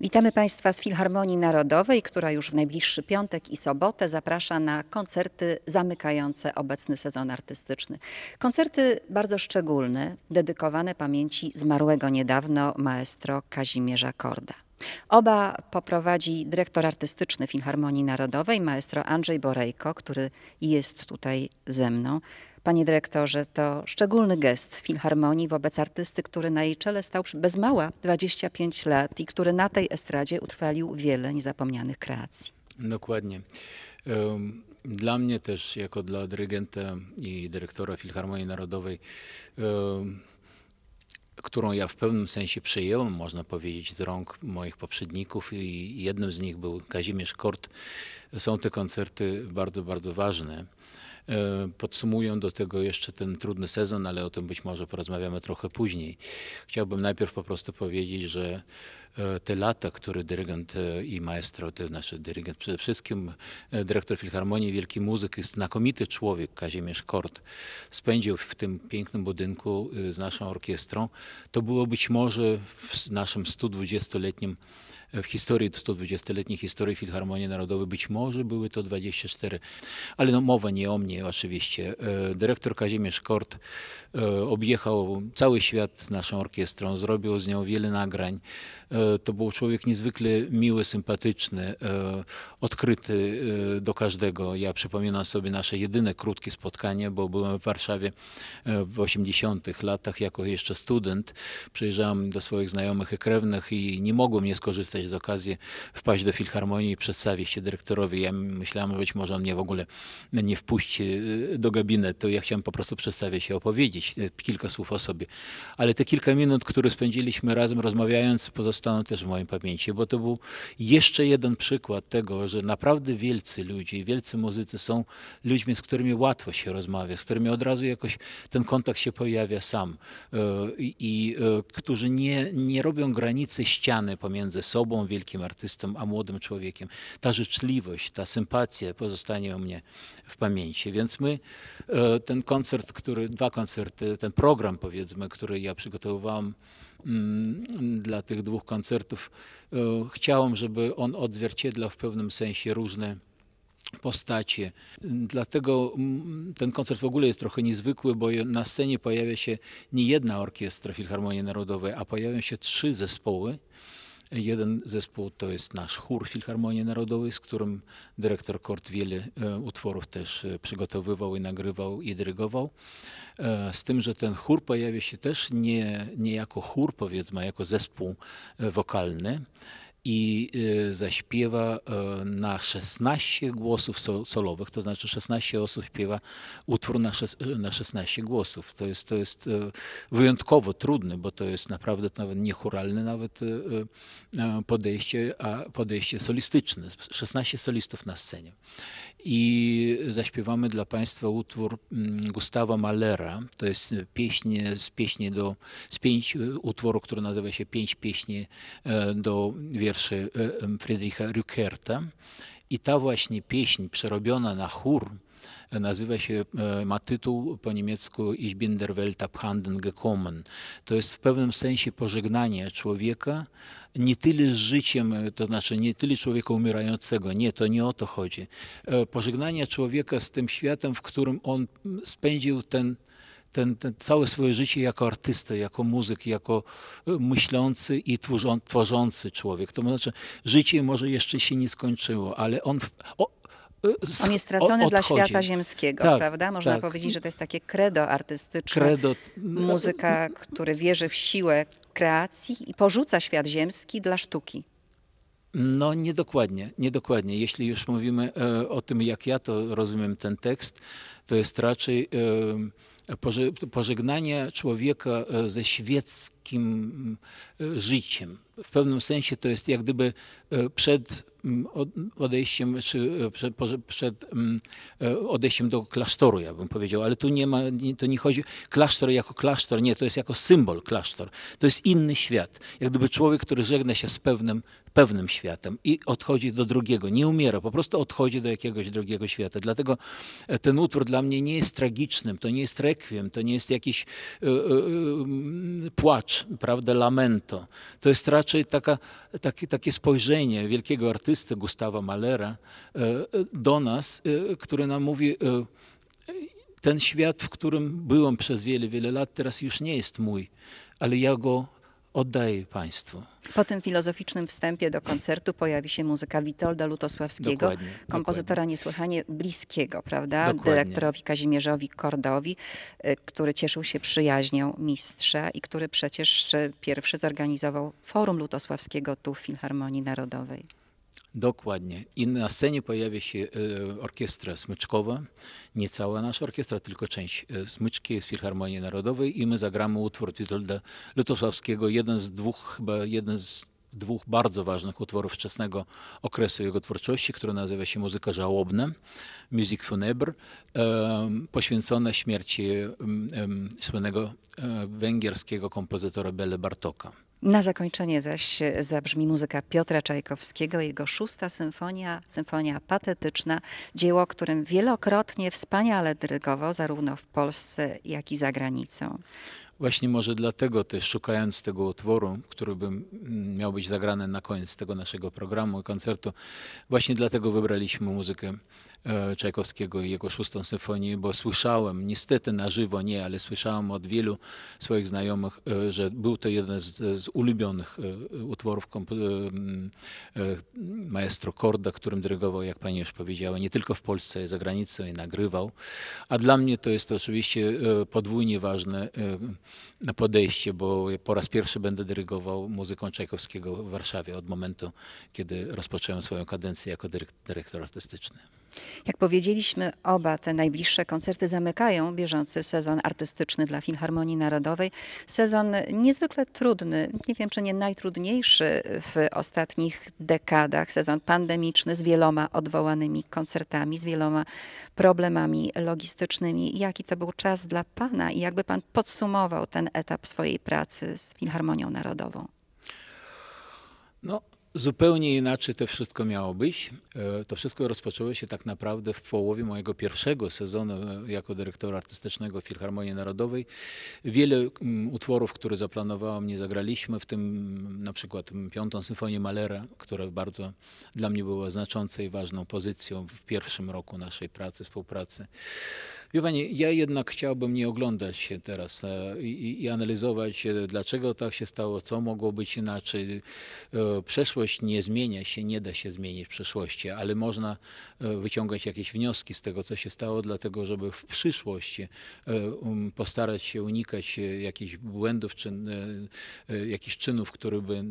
Witamy Państwa z Filharmonii Narodowej, która już w najbliższy piątek i sobotę zaprasza na koncerty zamykające obecny sezon artystyczny. Koncerty bardzo szczególne, dedykowane pamięci zmarłego niedawno maestro Kazimierza Korda. Oba poprowadzi dyrektor artystyczny Filharmonii Narodowej, maestro Andrzej Borejko, który jest tutaj ze mną. Panie dyrektorze, to szczególny gest Filharmonii wobec artysty, który na jej czele stał bez mała 25 lat i który na tej estradzie utrwalił wiele niezapomnianych kreacji. Dokładnie. Dla mnie też, jako dla dyrygenta i dyrektora Filharmonii Narodowej, którą ja w pewnym sensie przejęłem, można powiedzieć, z rąk moich poprzedników i jednym z nich był Kazimierz Kort. Są te koncerty bardzo, bardzo ważne. E, Podsumuję do tego jeszcze ten trudny sezon, ale o tym być może porozmawiamy trochę później. Chciałbym najpierw po prostu powiedzieć, że e, te lata, które dyrygent e, i maestro, to znaczy dyrygent przede wszystkim, dyrektor Filharmonii, wielki muzyk, znakomity człowiek, Kazimierz Kort, spędził w tym pięknym budynku z naszą orkiestrą, to było być może w naszym 120-letnim w historii, 120-letniej historii Filharmonii Narodowej. Być może były to 24, ale no, mowa nie o mnie oczywiście. E, dyrektor Kazimierz Kort e, objechał cały świat z naszą orkiestrą, zrobił z nią wiele nagrań. E, to był człowiek niezwykle miły, sympatyczny, odkryty do każdego. Ja przypominam sobie nasze jedyne krótkie spotkanie, bo byłem w Warszawie w 80-tych latach jako jeszcze student. Przyjeżdżałem do swoich znajomych i krewnych i nie mogłem nie skorzystać z okazji wpaść do Filharmonii i przedstawić się dyrektorowi. Ja myślałem, że być może on mnie w ogóle nie wpuści y, do gabinetu. Ja chciałem po prostu przedstawić się, opowiedzieć y, kilka słów o sobie. Ale te kilka minut, które spędziliśmy razem rozmawiając, pozostaną też w mojej pamięci, bo to był jeszcze jeden przykład tego, że naprawdę wielcy ludzie, wielcy muzycy są ludźmi, z którymi łatwo się rozmawia, z którymi od razu jakoś ten kontakt się pojawia sam y, i, i którzy nie, nie robią granicy ściany pomiędzy sobą, osobą, wielkim artystą, a młodym człowiekiem. Ta życzliwość, ta sympatia pozostanie u mnie w pamięci. Więc my e, ten koncert, który, dwa koncerty, ten program powiedzmy, który ja przygotowywałam, mm, dla tych dwóch koncertów. E, chciałam, żeby on odzwierciedlał w pewnym sensie różne postacie. Dlatego mm, ten koncert w ogóle jest trochę niezwykły, bo na scenie pojawia się nie jedna orkiestra Filharmonii Narodowej, a pojawią się trzy zespoły. Jeden zespół to jest nasz chór Filharmonii Narodowej, z którym dyrektor Kort wiele e, utworów też e, przygotowywał i nagrywał i dyrygował. E, z tym, że ten chór pojawia się też nie, nie jako chór, powiedzmy, a jako zespół wokalny i y, zaśpiewa e, na 16 głosów solowych, to znaczy 16 osób śpiewa utwór na 16 e, głosów. To jest, to jest e, wyjątkowo trudny, bo to jest naprawdę nawet nie nawet podejście, a podejście solistyczne. 16 solistów na scenie. I zaśpiewamy dla Państwa utwór mm, Gustawa Malera. To jest pieśń z pieśni do, z pięć utworu, który nazywa się Pięć pieśni do wiersza wierszy y, y, Friedricha Rückerta i ta właśnie pieśń przerobiona na chór y, nazywa się, ma tytuł po niemiecku Ich bin der Welt abhanden gekommen. To jest w pewnym sensie pożegnanie człowieka nie tyle z życiem, to znaczy nie tyle człowieka umierającego, nie, to nie o to chodzi. E, pożegnanie człowieka z tym światem, w którym on spędził ten ten, ten, całe swoje życie jako artystę, jako muzyk, jako e, myślący i tworzą, tworzący człowiek. To znaczy, życie może jeszcze się nie skończyło, ale on. O, e, on jest stracony dla świata ziemskiego, tak, prawda? Można tak. powiedzieć, że to jest takie credo artystyczne. Credo. Muzyka, który wierzy w siłę kreacji i porzuca świat ziemski dla sztuki. No niedokładnie, niedokładnie. Jeśli już mówimy e, o tym, jak ja to rozumiem ten tekst, to jest raczej... E, pożegnanie człowieka e, ze świeckim e, życiem, w pewnym sensie to jest jak gdyby e, przed odejściem, czy e, przed, przed, e, odejściem do klasztoru, ja bym powiedział, ale tu nie ma, to nie chodzi, klasztor jako klasztor, nie, to jest jako symbol klasztor, to jest inny świat, jak gdyby człowiek, który żegna się z pewnym, pewnym światem i odchodzi do drugiego, nie umiera, po prostu odchodzi do jakiegoś drugiego świata, dlatego ten utwór dla mnie nie jest tragicznym, to nie jest rekwiem, to nie jest jakiś yy, yy, płacz, prawda, lamento, to jest raczej raczej taka, taki, takie spojrzenie wielkiego artysty Gustawa Malera e, e, do nas, e, który nam mówi, ten świat, w którym byłem przez wiele, wiele lat, teraz już nie jest mój, ale ja go oddaję Państwu. Po tym filozoficznym wstępie do koncertu pojawi się muzyka Witolda Lutosławskiego, dokładnie, kompozytora dokładnie. niesłychanie bliskiego, prawda? Dokładnie. Dyrektorowi Kazimierzowi Kordowi, y, który cieszył się przyjaźnią mistrza i który przecież y, pierwszy zorganizował Forum Lutosławskiego tu w Filharmonii Narodowej. Dokładnie. I na scenie pojawia się e, orkiestra smyczkowa, nie cała nasza orkiestra, tylko część e, smyczki z Filharmonii Narodowej i my zagramy utwór Witolda Lutosławskiego, jeden z dwóch, chyba jeden z dwóch bardzo ważnych utworów wczesnego okresu jego twórczości, który nazywa się Muzyka Żałobna, Music Funèbre, poświęcona śmierci słynnego e, węgierskiego kompozytora Belle Bartoka. Na zakończenie zaś zabrzmi muzyka Piotra Czajkowskiego, jego szósta symfonia, symfonia patetyczna, dzieło, którym wielokrotnie wspaniale dyrygował zarówno w Polsce, jak i za granicą. Właśnie może dlatego też szukając tego utworu, który by mm, miał być zagrany na koniec tego naszego programu i koncertu, właśnie dlatego wybraliśmy muzykę E, Czajkowskiego i jego szóstą symfonię, bo słyszałem, niestety na żywo nie, ale słyszałem od wielu swoich znajomych, e, że był to jeden z, z ulubionych e, utworów maestro Korda, którym dyrygował, jak pani już powiedziała, nie tylko w Polsce, ale za granicą i nagrywał. A dla mnie to jest to oczywiście podwójnie ważne podejście, bo po raz pierwszy będę dyrygował muzyką Czajkowskiego w Warszawie od momentu, kiedy rozpocząłem swoją kadencję jako dyrektor artystyczny. Jak powiedzieliśmy, oba te najbliższe koncerty zamykają bieżący sezon artystyczny dla Filharmonii Narodowej. Sezon niezwykle trudny, nie wiem czy nie najtrudniejszy w ostatnich dekadach. Sezon pandemiczny z wieloma odwołanymi koncertami, z wieloma problemami logistycznymi. Jaki to był czas dla Pana i jakby Pan podsumował ten etap swojej pracy z Filharmonią Narodową? No, Zupełnie inaczej to wszystko miało być. E, to wszystko rozpoczęło się tak naprawdę w połowie mojego pierwszego sezonu e, jako dyrektora artystycznego Filharmonii Narodowej. Wiele mm, utworów, które zaplanowałam, nie zagraliśmy, w tym mm, na przykład mm, Piątą Symfonię Malera, która bardzo dla mnie była znaczącą i ważną pozycją w pierwszym roku naszej pracy, współpracy. Wie Pani, ja jednak chciałbym nie oglądać się teraz e, i, i analizować, e, dlaczego tak się stało, co mogło być inaczej. E, przeszłość nie zmienia się, nie da się zmienić w przeszłości, ale można wyciągać jakieś wnioski z tego, co się stało, dlatego żeby w przyszłości um, postarać się unikać jakichś błędów czy jakichś czynów, które by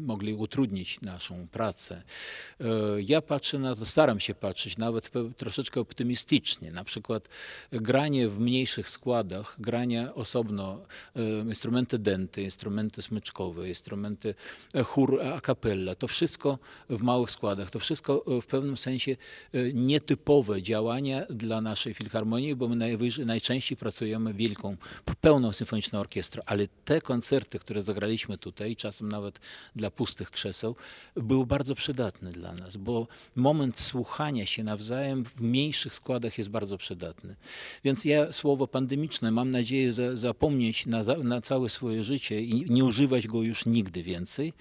mogli utrudnić naszą pracę. Ja patrzę na to, staram się patrzeć nawet troszeczkę optymistycznie. Na przykład granie w mniejszych składach, granie osobno, instrumenty denty, instrumenty smyczkowe, instrumenty e, chór a cappella, to wszystko w małych składach, to wszystko e, w pewnym sensie e, nietypowe działania dla naszej filharmonii, bo my najwyżej, najczęściej pracujemy wielką, pełną symfoniczną orkiestrą, ale te koncerty, które zagraliśmy tutaj, czasem nawet dla pustych krzeseł, były bardzo przydatne dla nas, bo moment słuchania się nawzajem w mniejszych składach jest bardzo przydatny. Więc ja słowo pandemiczne mam nadzieję za, zapomnieć na, na całe swoje życie i nie używać go już nigdy więcej.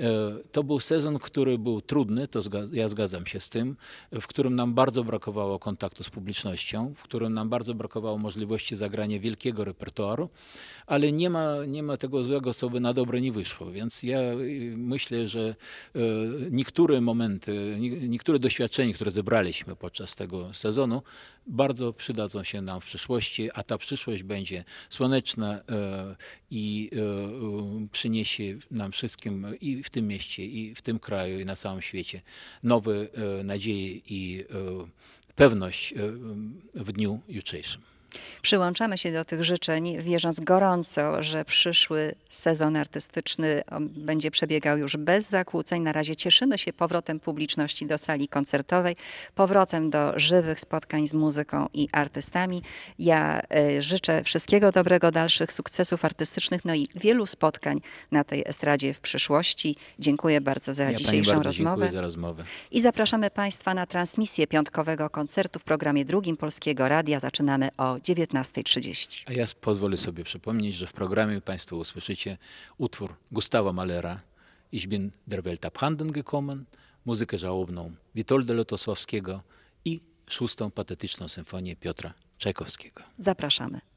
E, to był sezon, który był trudny, to ja zgadzam się z tym, w którym nam bardzo brakowało kontaktu z publicznością, w którym nam bardzo brakowało możliwości zagrania wielkiego repertuaru, ale nie ma, nie ma tego złego, co by na dobre nie wyszło. Więc ja y, myślę, że e, niektóre momenty, niektóre doświadczenia, które zebraliśmy podczas tego sezonu, bardzo przydatne przydadzą się nam w przyszłości, a ta przyszłość będzie słoneczna e, i e, e, przyniesie nam wszystkim i w tym mieście, i w tym kraju, i na całym świecie nowe nadzieje i pewność w dniu jutrzejszym. Przyłączamy się do tych życzeń, wierząc gorąco, że przyszły sezon artystyczny będzie przebiegał już bez zakłóceń. Na razie cieszymy się powrotem publiczności do sali koncertowej, powrotem do żywych spotkań z muzyką i artystami. Ja e, życzę wszystkiego dobrego, dalszych sukcesów artystycznych, no i wielu spotkań na tej estradzie w przyszłości. Dziękuję bardzo za ja dzisiejszą bardzo rozmowę. Za rozmowę. I zapraszamy Państwa na transmisję piątkowego koncertu w programie drugim Polskiego Radia. Zaczynamy o 19.30. A ja pozwolę sobie przypomnieć, że w programie Państwo usłyszycie utwór Gustawa Malera Ich bin der Welt abhanden gekommen, muzykę żałobną Witolda Lotosławskiego i szóstą patetyczną symfonię Piotra Czajkowskiego. Zapraszamy.